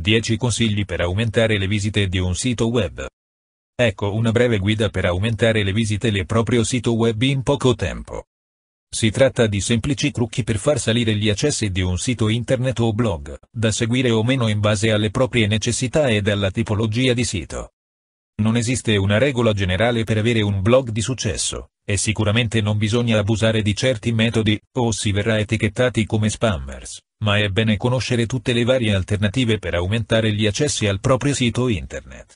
10 consigli per aumentare le visite di un sito web. Ecco una breve guida per aumentare le visite del proprio sito web in poco tempo. Si tratta di semplici trucchi per far salire gli accessi di un sito internet o blog, da seguire o meno in base alle proprie necessità ed alla tipologia di sito. Non esiste una regola generale per avere un blog di successo, e sicuramente non bisogna abusare di certi metodi, o si verrà etichettati come spammers ma è bene conoscere tutte le varie alternative per aumentare gli accessi al proprio sito internet.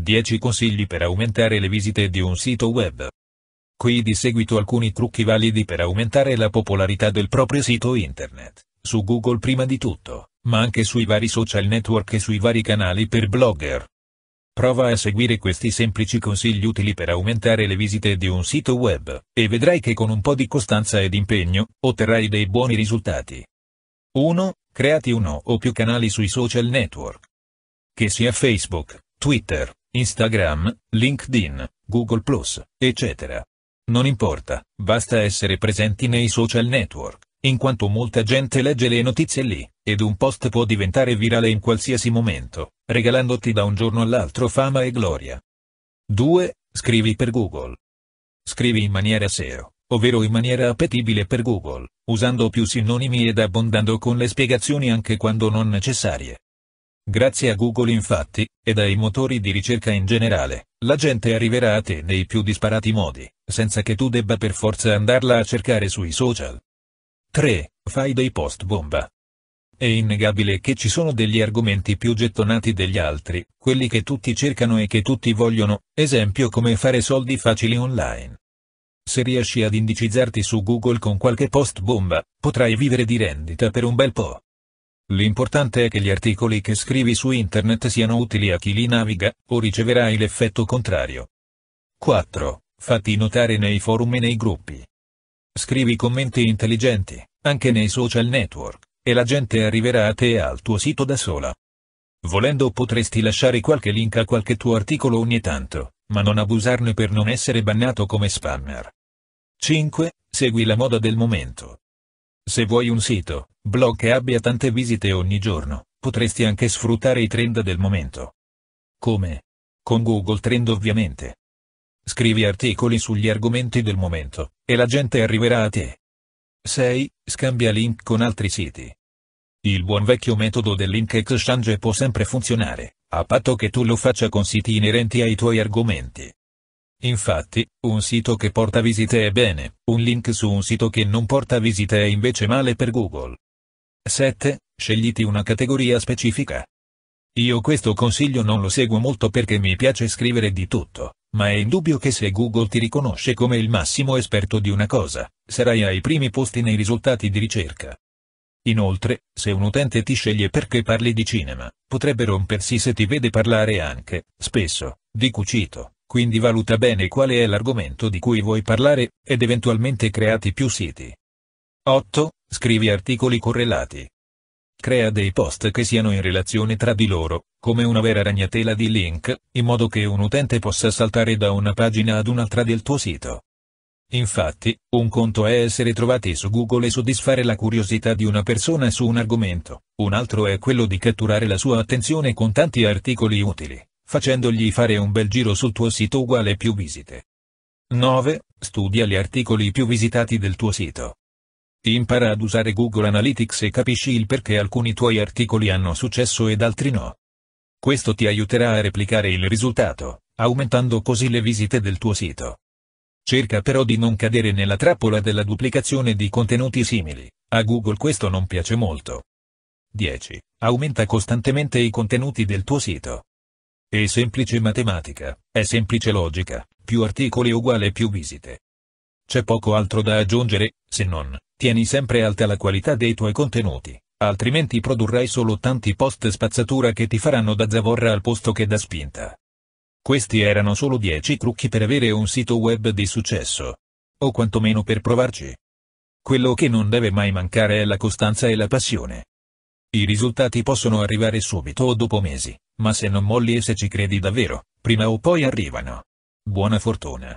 10 consigli per aumentare le visite di un sito web. Qui di seguito alcuni trucchi validi per aumentare la popolarità del proprio sito internet, su Google prima di tutto, ma anche sui vari social network e sui vari canali per blogger. Prova a seguire questi semplici consigli utili per aumentare le visite di un sito web, e vedrai che con un po' di costanza ed impegno, otterrai dei buoni risultati. 1. Creati uno o più canali sui social network. Che sia Facebook, Twitter, Instagram, LinkedIn, Google ⁇ eccetera. Non importa, basta essere presenti nei social network, in quanto molta gente legge le notizie lì, ed un post può diventare virale in qualsiasi momento, regalandoti da un giorno all'altro fama e gloria. 2. Scrivi per Google. Scrivi in maniera SEO, ovvero in maniera appetibile per Google, usando più sinonimi ed abbondando con le spiegazioni anche quando non necessarie. Grazie a Google infatti, ed ai motori di ricerca in generale, la gente arriverà a te nei più disparati modi, senza che tu debba per forza andarla a cercare sui social. 3. Fai dei post bomba. È innegabile che ci sono degli argomenti più gettonati degli altri, quelli che tutti cercano e che tutti vogliono, esempio come fare soldi facili online. Se riesci ad indicizzarti su Google con qualche post bomba, potrai vivere di rendita per un bel po'. L'importante è che gli articoli che scrivi su internet siano utili a chi li naviga, o riceverai l'effetto contrario. 4. Fatti notare nei forum e nei gruppi. Scrivi commenti intelligenti, anche nei social network, e la gente arriverà a te e al tuo sito da sola. Volendo potresti lasciare qualche link a qualche tuo articolo ogni tanto, ma non abusarne per non essere bannato come spammer. 5. Segui la moda del momento. Se vuoi un sito, blog che abbia tante visite ogni giorno, potresti anche sfruttare i trend del momento. Come? Con Google Trend ovviamente. Scrivi articoli sugli argomenti del momento, e la gente arriverà a te. 6. Scambia link con altri siti. Il buon vecchio metodo del link exchange può sempre funzionare, a patto che tu lo faccia con siti inerenti ai tuoi argomenti. Infatti, un sito che porta visite è bene, un link su un sito che non porta visite è invece male per Google. 7. Scegliti una categoria specifica. Io questo consiglio non lo seguo molto perché mi piace scrivere di tutto, ma è indubbio che se Google ti riconosce come il massimo esperto di una cosa, sarai ai primi posti nei risultati di ricerca. Inoltre, se un utente ti sceglie perché parli di cinema, potrebbe rompersi se ti vede parlare anche, spesso, di cucito, quindi valuta bene quale è l'argomento di cui vuoi parlare, ed eventualmente creati più siti. 8. Scrivi articoli correlati. Crea dei post che siano in relazione tra di loro, come una vera ragnatela di link, in modo che un utente possa saltare da una pagina ad un'altra del tuo sito. Infatti, un conto è essere trovati su Google e soddisfare la curiosità di una persona su un argomento, un altro è quello di catturare la sua attenzione con tanti articoli utili facendogli fare un bel giro sul tuo sito uguale più visite. 9. Studia gli articoli più visitati del tuo sito. Impara ad usare Google Analytics e capisci il perché alcuni tuoi articoli hanno successo ed altri no. Questo ti aiuterà a replicare il risultato, aumentando così le visite del tuo sito. Cerca però di non cadere nella trappola della duplicazione di contenuti simili, a Google questo non piace molto. 10. Aumenta costantemente i contenuti del tuo sito. È semplice matematica, è semplice logica, più articoli uguale più visite. C'è poco altro da aggiungere, se non, tieni sempre alta la qualità dei tuoi contenuti, altrimenti produrrai solo tanti post spazzatura che ti faranno da zavorra al posto che da spinta. Questi erano solo 10 trucchi per avere un sito web di successo. O quantomeno per provarci. Quello che non deve mai mancare è la costanza e la passione. I risultati possono arrivare subito o dopo mesi, ma se non molli e se ci credi davvero, prima o poi arrivano. Buona fortuna.